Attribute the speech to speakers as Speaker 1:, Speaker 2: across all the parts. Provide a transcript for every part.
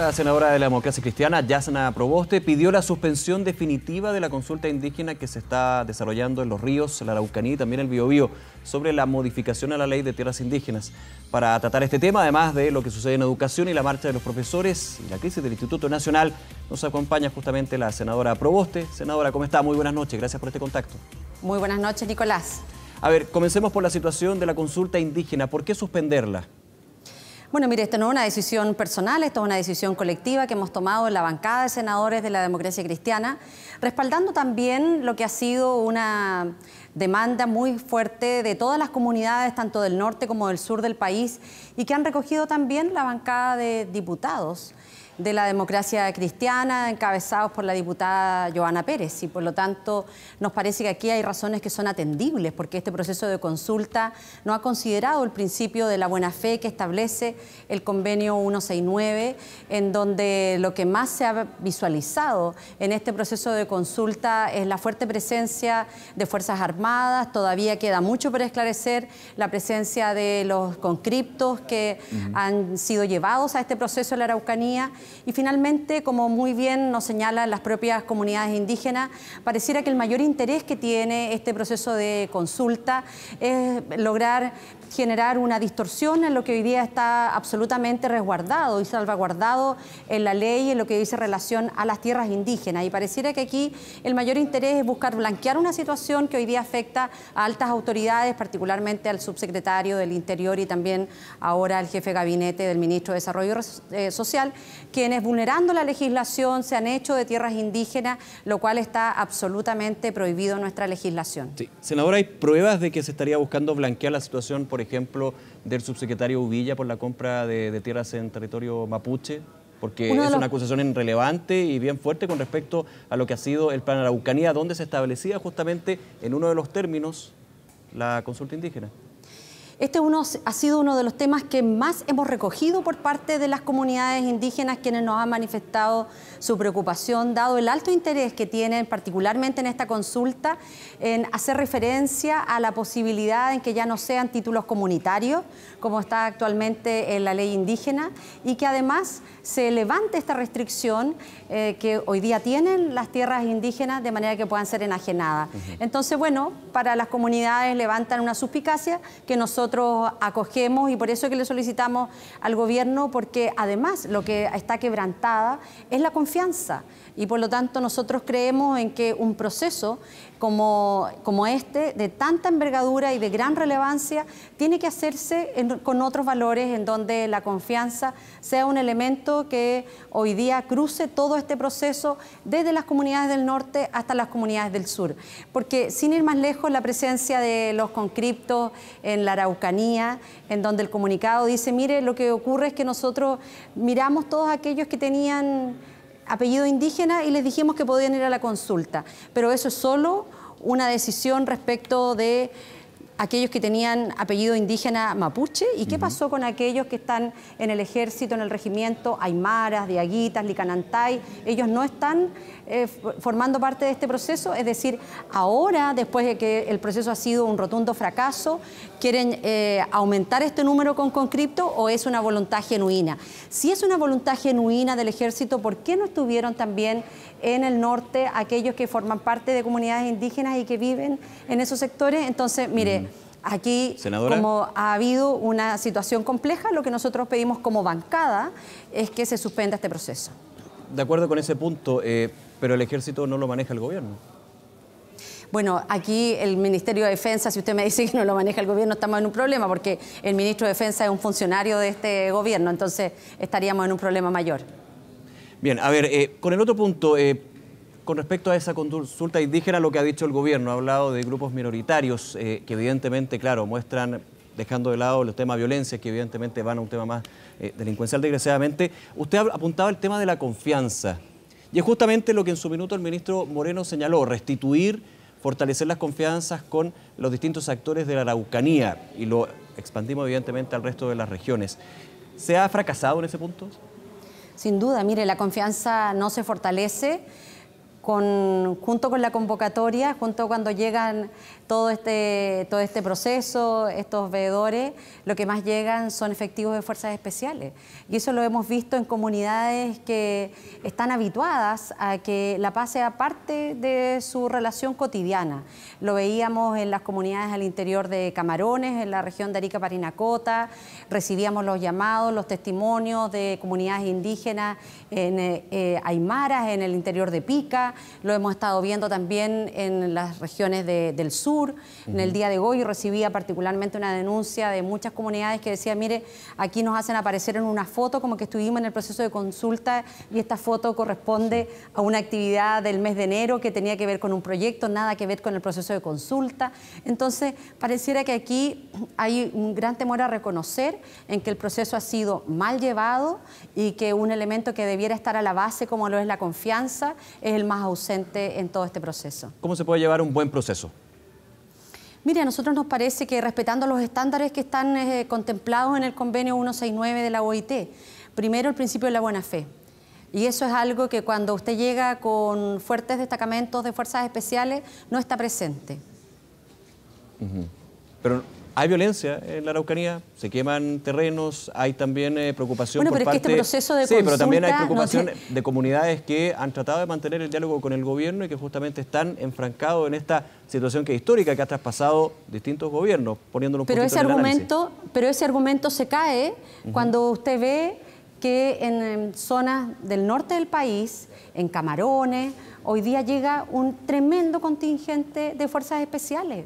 Speaker 1: La senadora de la democracia cristiana, Yasna Proboste, pidió la suspensión definitiva de la consulta indígena que se está desarrollando en los ríos, la Araucanía y también el Biobío sobre la modificación a la ley de tierras indígenas. Para tratar este tema, además de lo que sucede en educación y la marcha de los profesores y la crisis del Instituto Nacional, nos acompaña justamente la senadora Proboste. Senadora, ¿cómo está? Muy buenas noches, gracias por este contacto.
Speaker 2: Muy buenas noches, Nicolás.
Speaker 1: A ver, comencemos por la situación de la consulta indígena. ¿Por qué suspenderla?
Speaker 2: Bueno, mire, esto no es una decisión personal, esto es una decisión colectiva que hemos tomado en la bancada de senadores de la democracia cristiana, respaldando también lo que ha sido una demanda muy fuerte de todas las comunidades, tanto del norte como del sur del país, y que han recogido también la bancada de diputados de la democracia cristiana, encabezados por la diputada Joana Pérez. Y por lo tanto, nos parece que aquí hay razones que son atendibles, porque este proceso de consulta no ha considerado el principio de la buena fe que establece el convenio 169, en donde lo que más se ha visualizado en este proceso de consulta es la fuerte presencia de Fuerzas Armadas, todavía queda mucho por esclarecer la presencia de los conscriptos que han sido llevados a este proceso de la Araucanía y finalmente, como muy bien nos señalan las propias comunidades indígenas, pareciera que el mayor interés que tiene este proceso de consulta es lograr generar una distorsión en lo que hoy día está absolutamente resguardado y salvaguardado en la ley en lo que dice relación a las tierras indígenas. Y pareciera que aquí el mayor interés es buscar blanquear una situación que hoy día afecta a altas autoridades, particularmente al subsecretario del Interior y también ahora al jefe de gabinete del ministro de Desarrollo eh, Social, quienes vulnerando la legislación se han hecho de tierras indígenas, lo cual está absolutamente prohibido en nuestra legislación.
Speaker 1: Senadora, ¿hay pruebas de que se estaría buscando blanquear la situación, por ejemplo, del subsecretario Uvilla por la compra de, tierras en territorio mapuche? porque es una acusación irrelevante y bien fuerte con respecto a lo que ha sido el plan Araucanía, donde se establecía justamente en uno de los términos la consulta indígena.
Speaker 2: Este ha sido uno de los temas que más hemos recogido por parte de las comunidades indígenas quienes nos han manifestado su preocupación, dado el alto interés que tienen, particularmente en esta consulta, en hacer referencia a la posibilidad en que ya no sean títulos comunitarios, como está actualmente en la ley indígena, y que además se levante esta restricción eh, que hoy día tienen las tierras indígenas de manera que puedan ser enajenadas. Entonces, bueno, para las comunidades levantan una suspicacia que nosotros nosotros acogemos y por eso que le solicitamos al gobierno, porque además lo que está quebrantada es la confianza y por lo tanto nosotros creemos en que un proceso como, este, de tanta envergadura y de gran relevancia, tiene que hacerse con otros valores en donde la confianza sea un elemento que hoy día cruce todo este proceso desde las comunidades del norte hasta las comunidades del sur. Porque sin ir más lejos, la presencia de los conscriptos en la Araucanía, en donde el comunicado dice, mire, lo que ocurre es que nosotros miramos todos aquellos que tenían apellido indígena y les dijimos que podían ir a la consulta. Pero eso es solo una decisión respecto de aquellos que tenían apellido indígena mapuche y qué pasó con aquellos que están en el ejército, en el regimiento, aymaras, diaguitas, licanantay, ellos no están eh, formando parte de este proceso, es decir, ahora, después de que el proceso ha sido un rotundo fracaso, quieren eh, aumentar este número con Concripto o es una voluntad genuina. Si es una voluntad genuina del ejército, ¿por qué no estuvieron también en el norte aquellos que forman parte de comunidades indígenas y que viven en esos sectores? Entonces, mire. Mm. Aquí, como ha habido una situación compleja, lo que nosotros pedimos como bancada es que se suspenda este proceso.
Speaker 1: De acuerdo con ese punto, eh, pero el ejército no lo maneja el gobierno.
Speaker 2: Bueno, aquí el Ministerio de Defensa, si usted me dice que no lo maneja el gobierno, estamos en un problema porque el ministro de Defensa es un funcionario de este gobierno, entonces estaríamos en un problema mayor.
Speaker 1: Bien, a ver, eh, con el otro punto, eh, con respecto a esa consulta indígena, lo que ha dicho el gobierno, ha hablado de grupos minoritarios eh, que evidentemente, claro, muestran dejando de lado los temas de violencia, que evidentemente van a un tema más delincuencial, desgraciadamente. Usted apuntaba el tema de la confianza. Y es justamente lo que en su minuto el ministro Moreno señaló, restituir fortalecer las confianzas con los distintos actores de la Araucanía y lo expandimos evidentemente al resto de las regiones. ¿Se ha fracasado en ese punto?
Speaker 2: Sin duda, mire, la confianza no se fortalece junto con la convocatoria, junto cuando llegan todo este, todo este proceso, estos veedores, lo que más llegan son efectivos de fuerzas especiales. Y eso lo hemos visto en comunidades que están habituadas a que la paz sea parte de su relación cotidiana. Lo veíamos en las comunidades al interior de Camarones, en la región de Arica-Parinacota, recibíamos los llamados, los testimonios de comunidades indígenas en eh, eh, Aymaras, en el interior de Pica, lo hemos estado viendo también en las regiones del sur. En el día de hoy recibía particularmente una denuncia de muchas comunidades que decía, mire, aquí nos hacen aparecer en una foto como que estuvimos en el proceso de consulta y esta foto corresponde a una actividad del mes de enero que tenía que ver con un proyecto, nada que ver con el proceso de consulta. Entonces, pareciera que aquí hay un gran temor a reconocer en que el proceso ha sido mal llevado y que un elemento que debiera estar a la base, como lo es la confianza, es el más ausente en todo este proceso.
Speaker 1: ¿Cómo se puede llevar un buen proceso?
Speaker 2: Mire, a nosotros nos parece que respetando los estándares que están eh, contemplados en el convenio 169 de la OIT, primero el principio de la buena fe. Y eso es algo que cuando usted llega con fuertes destacamentos de fuerzas especiales no está presente.
Speaker 1: Pero hay violencia en la Araucanía, se queman terrenos, hay también eh, preocupación por parte... es que este proceso de Sí, pero también hay preocupación de comunidades que han tratado de mantener el diálogo con el gobierno y que justamente están enfrancados en esta situación que histórica, que ha traspasado distintos gobiernos, poniéndolo un pero poquito ese argumento,
Speaker 2: Pero ese argumento se cae cuando usted ve que en zonas del norte del país, en Camarones, hoy día llega un tremendo contingente de fuerzas especiales.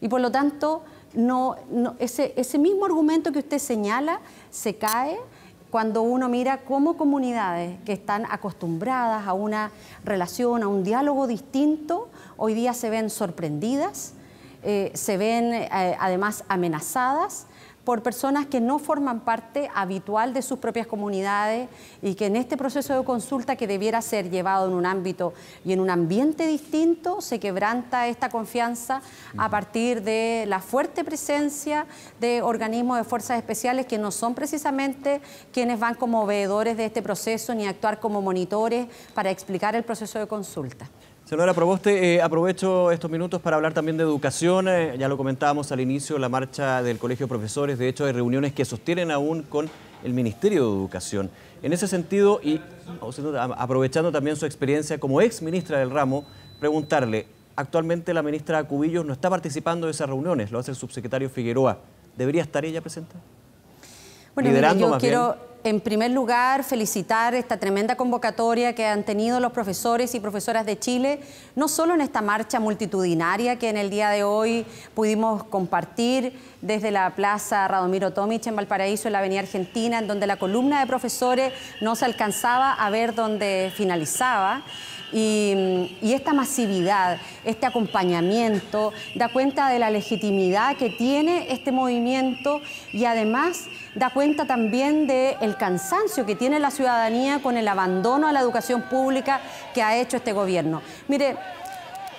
Speaker 2: Y por lo tanto, no, ese, mismo argumento que usted señala se cae cuando uno mira cómo comunidades que están acostumbradas a una relación, a un diálogo distinto, hoy día se ven sorprendidas, eh, se ven eh, además amenazadas por personas que no forman parte habitual de sus propias comunidades y que en este proceso de consulta que debiera ser llevado en un ámbito y en un ambiente distinto, se quebranta esta confianza a partir de la fuerte presencia de organismos de fuerzas especiales que no son precisamente quienes van como veedores de este proceso ni actuar como monitores para explicar el proceso de consulta.
Speaker 1: Señora Proboste, eh, aprovecho estos minutos para hablar también de educación. Eh, ya lo comentábamos al inicio, la marcha del Colegio de Profesores. De hecho, hay reuniones que sostienen aún con el Ministerio de Educación. En ese sentido, y aprovechando también su experiencia como ex ministra del ramo, preguntarle, actualmente la ministra Cubillos no está participando de esas reuniones, lo hace el subsecretario Figueroa. ¿Debería estar ella presente? Bueno, yo quiero...
Speaker 2: En primer lugar, felicitar esta tremenda convocatoria que han tenido los profesores y profesoras de Chile, no solo en esta marcha multitudinaria que en el día de hoy pudimos compartir desde la Plaza Radomiro Tomich en Valparaíso, en la Avenida Argentina, en donde la columna de profesores no se alcanzaba a ver dónde finalizaba, y, esta masividad, este acompañamiento, da cuenta de la legitimidad que tiene este movimiento y además da cuenta también del cansancio que tiene la ciudadanía con el abandono a la educación pública que ha hecho este gobierno. Mire,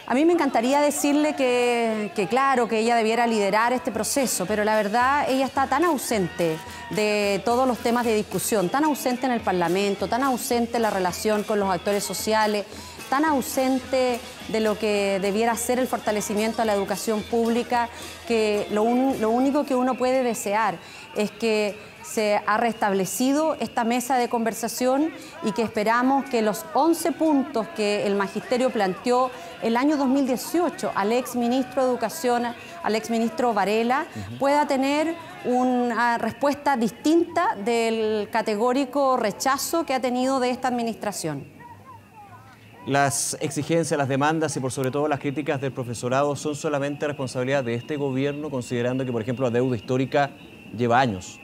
Speaker 2: a mí me encantaría decirle que, que, claro, que ella debiera liderar este proceso, pero la verdad ella está tan ausente de todos los temas de discusión, tan ausente en el Parlamento, tan ausente en la relación con los actores sociales tan ausente de lo que debiera ser el fortalecimiento a la educación pública, que lo, único que uno puede desear es que se ha restablecido esta mesa de conversación y que esperamos que los 11 puntos que el magisterio planteó el año 2018 al ex Ministro de Educación, al ex Ministro Varela, pueda tener una respuesta distinta del categórico rechazo que ha tenido de esta administración.
Speaker 1: Las exigencias, las demandas y por sobre todo las críticas del profesorado son solamente responsabilidad de este gobierno, considerando que, por ejemplo, la deuda histórica lleva años.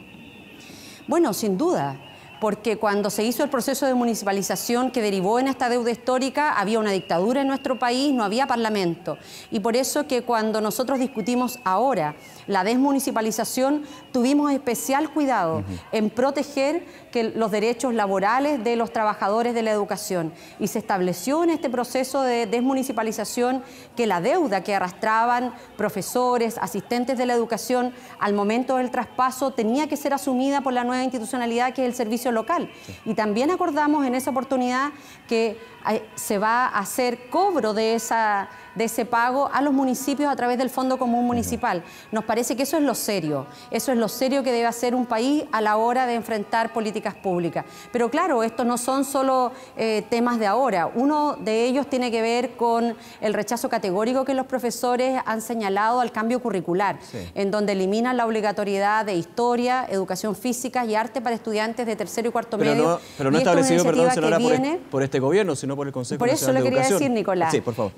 Speaker 2: Bueno, sin duda, porque cuando se hizo el proceso de municipalización que derivó en esta deuda histórica, había una dictadura en nuestro país, no había parlamento. Y por eso que cuando nosotros discutimos ahora la desmunicipalización, tuvimos especial cuidado en proteger que los derechos laborales de los trabajadores de la educación. Y se estableció en este proceso de desmunicipalización que la deuda que arrastraban profesores, asistentes de la educación al momento del traspaso tenía que ser asumida por la nueva institucionalidad que es el servicio local. Y también acordamos en esa oportunidad que eh, se va a hacer cobro de esa de ese pago a los municipios a través del Fondo Común Municipal. Nos parece que eso es lo serio, eso es lo serio que debe hacer un país a la hora de enfrentar políticas públicas. Pero claro, estos no son solo eh, temas de ahora, uno de ellos tiene que ver con el rechazo categórico que los profesores han señalado al cambio curricular, en donde eliminan la obligatoriedad de historia, educación física y arte para estudiantes de tercero y cuarto pero pero no establecido, perdón, por, este,
Speaker 1: por, este, gobierno, sino por el Consejo de Educación. Por eso lo quería decir, Nicolás. Sí, por favor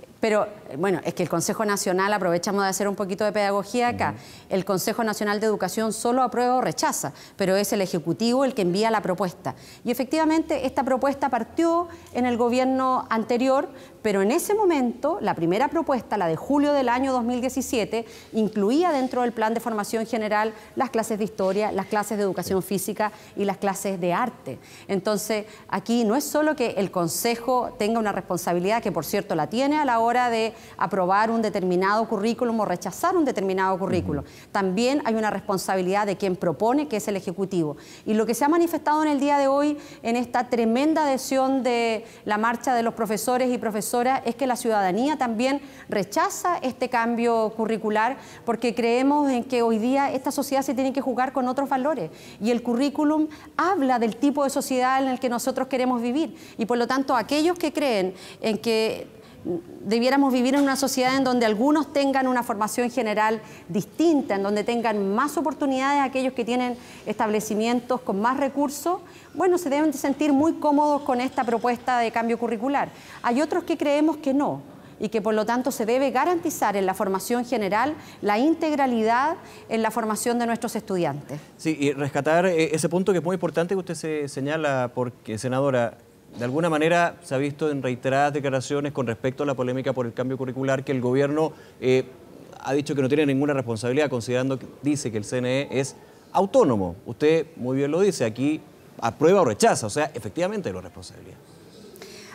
Speaker 2: bueno, es que el Consejo Nacional, aprovechamos de hacer un poquito de pedagogía acá, el Consejo Nacional de Educación solo aprueba o rechaza, pero es el Ejecutivo el que envía la propuesta. Y efectivamente esta propuesta partió en el gobierno anterior, pero en ese momento la primera propuesta, la de julio del año 2017, incluía dentro del plan de formación general las clases de historia, las clases de educación física y las clases de arte. Entonces, aquí no es solo que el Consejo tenga una responsabilidad, que por cierto la tiene a la hora de aprobar un determinado currículum o rechazar un determinado currículum. También hay una responsabilidad de quien propone, que es el Ejecutivo. Y lo que se ha manifestado en el día de hoy, en esta tremenda adhesión de la marcha de los profesores y profesoras, es que la ciudadanía también rechaza este cambio curricular porque creemos en que hoy día esta sociedad se tiene que jugar con otros valores. Y el currículum habla del tipo de sociedad en el que nosotros queremos vivir. Y por lo tanto, aquellos que creen en que debiéramos vivir en una sociedad en donde algunos tengan una formación general distinta, en donde tengan más oportunidades aquellos que tienen establecimientos con más recursos, bueno, se deben sentir muy cómodos con esta propuesta de cambio curricular. Hay otros que creemos que no y que por lo tanto se debe garantizar en la formación general la integralidad en la formación de nuestros estudiantes.
Speaker 1: Sí, y rescatar eh, ese punto que es muy importante que usted se señala, porque, senadora, de alguna manera se ha visto en reiteradas declaraciones con respecto a la polémica por el cambio curricular que el gobierno eh, ha dicho que no tiene ninguna responsabilidad, considerando que dice que el CNE es autónomo. Usted muy bien lo dice, aquí aprueba o rechaza, o sea, efectivamente hay una responsabilidad.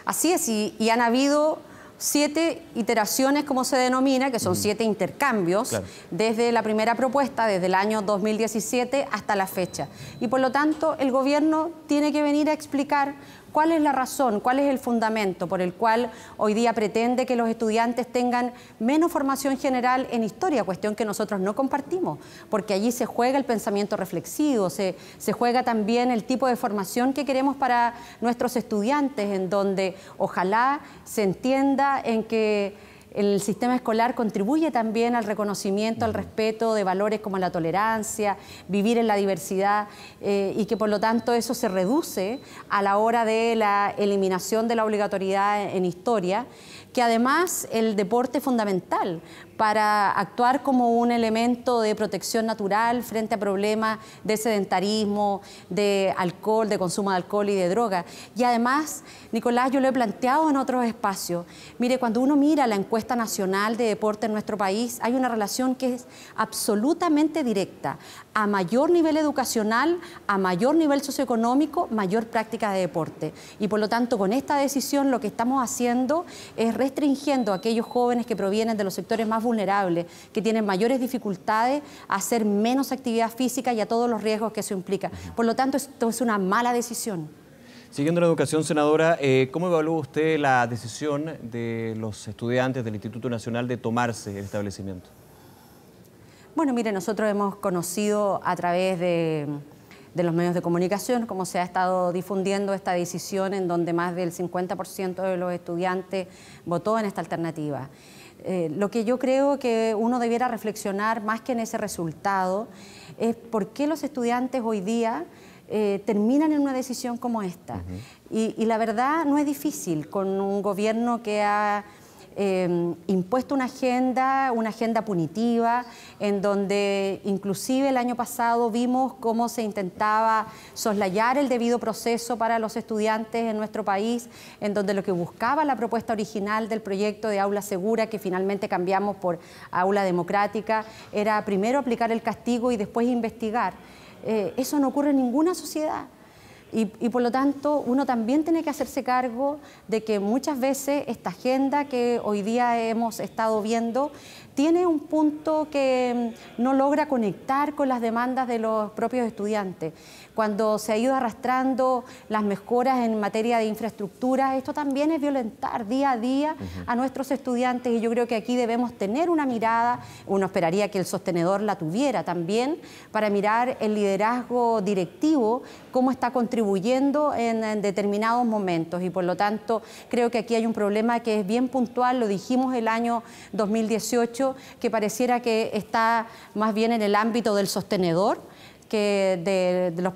Speaker 2: Así es, y, han habido siete iteraciones, como se denomina, que son siete intercambios, desde la primera propuesta, desde el año 2017 hasta la fecha. Y por lo tanto, el gobierno tiene que venir a explicar ¿Cuál es la razón, cuál es el fundamento por el cual hoy día pretende que los estudiantes tengan menos formación general en historia? Cuestión que nosotros no compartimos, porque allí se juega el pensamiento reflexivo, se, juega también el tipo de formación que queremos para nuestros estudiantes, en donde ojalá se entienda en que el sistema escolar contribuye también al reconocimiento, al respeto de valores como la tolerancia, vivir en la diversidad eh, y que por lo tanto eso se reduce a la hora de la eliminación de la obligatoriedad en historia que además el deporte es fundamental para actuar como un elemento de protección natural frente a problemas de sedentarismo, de alcohol, de consumo de alcohol y de droga. Y además, Nicolás, yo lo he planteado en otros espacios. Mire, cuando uno mira la encuesta nacional de deporte en nuestro país, hay una relación que es absolutamente directa a mayor nivel educacional, a mayor nivel socioeconómico, mayor práctica de deporte. Y por lo tanto, con esta decisión lo que estamos haciendo es restringiendo a aquellos jóvenes que provienen de los sectores más vulnerables, que tienen mayores dificultades, a hacer menos actividad física y a todos los riesgos que eso implica. Por lo tanto, esto es una mala decisión.
Speaker 1: Siguiendo la educación, senadora, eh, ¿cómo evalúa usted la decisión de los estudiantes del Instituto Nacional de tomarse el establecimiento?
Speaker 2: Bueno, mire, nosotros hemos conocido a través de, los medios de comunicación cómo se ha estado difundiendo esta decisión en donde más del 50% de los estudiantes votó en esta alternativa. Eh, lo que yo creo que uno debiera reflexionar más que en ese resultado es por qué los estudiantes hoy día eh, terminan en una decisión como esta. y, la verdad no es difícil con un gobierno que ha Em, impuesto una agenda, una agenda punitiva, en donde inclusive el año pasado vimos cómo se intentaba soslayar el debido proceso para los estudiantes en nuestro país, en donde lo que buscaba la propuesta original del proyecto de aula segura, que finalmente cambiamos por aula democrática, era primero aplicar el castigo y después investigar. Eh, eso no ocurre en ninguna sociedad. Y, por lo tanto, uno también tiene que hacerse cargo de que muchas veces esta agenda que hoy día hemos estado viendo tiene un punto que mm, no logra conectar con las demandas de los propios estudiantes. Cuando se ha ido arrastrando las mejoras en materia de infraestructura, esto también es violentar día a día a nuestros estudiantes y yo creo que aquí debemos tener una mirada, uno esperaría que el sostenedor la tuviera también, para mirar el liderazgo directivo cómo está contribuyendo en, determinados momentos y por lo tanto creo que aquí hay un problema que es bien puntual, lo dijimos el año 2018, que pareciera que está más bien en el ámbito del sostenedor que de las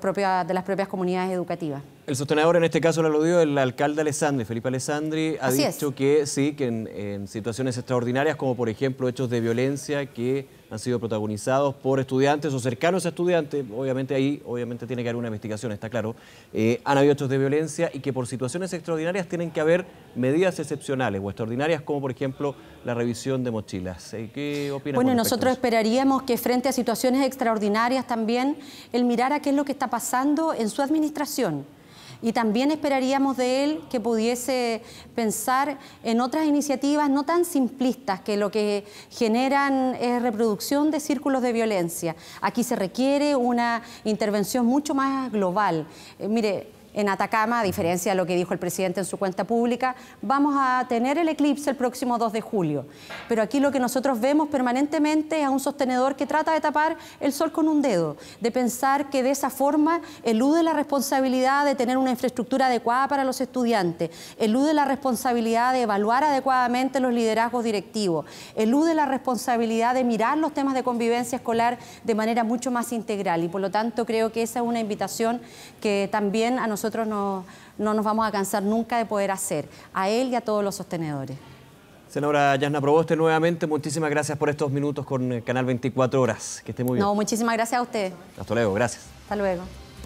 Speaker 2: propias comunidades educativas.
Speaker 1: El sostenedor en este caso lo lo dio el alcalde Alessandri, Felipe Alessandri, ha dicho que sí, que en, situaciones extraordinarias como por ejemplo hechos de violencia que han sido protagonizados por estudiantes o cercanos a estudiantes, obviamente ahí obviamente tiene que haber una investigación, está claro, eh, han habido hechos de violencia y que por situaciones extraordinarias tienen que haber medidas excepcionales o extraordinarias como por ejemplo la revisión de mochilas. Eh, ¿Qué opina? Bueno, nosotros
Speaker 2: esperaríamos que frente a situaciones extraordinarias también el mirar a qué es lo que está pasando en su administración y también esperaríamos de él que pudiese pensar en otras iniciativas no tan simplistas, que lo que generan es reproducción de círculos de violencia. Aquí se requiere una intervención mucho más global. Eh, mire, en Atacama, a diferencia de lo que dijo el presidente en su cuenta pública, vamos a tener el eclipse el próximo 2 de julio. Pero aquí lo que nosotros vemos permanentemente es a un sostenedor que trata de tapar el sol con un dedo, de pensar que de esa forma elude la responsabilidad de tener una infraestructura adecuada para los estudiantes, elude la responsabilidad de evaluar adecuadamente los liderazgos directivos, elude la responsabilidad de mirar los temas de convivencia escolar de manera mucho más integral. Y por lo tanto creo que esa es una invitación que también a nosotros nosotros no, no nos vamos a cansar nunca de poder hacer, a él y a todos los sostenedores.
Speaker 1: Senadora Yasna Proboste, nuevamente, muchísimas gracias por estos minutos con eh, Canal 24 Horas. Que esté muy bien. No,
Speaker 2: muchísimas gracias a usted.
Speaker 1: Hasta luego, gracias.
Speaker 2: Hasta luego.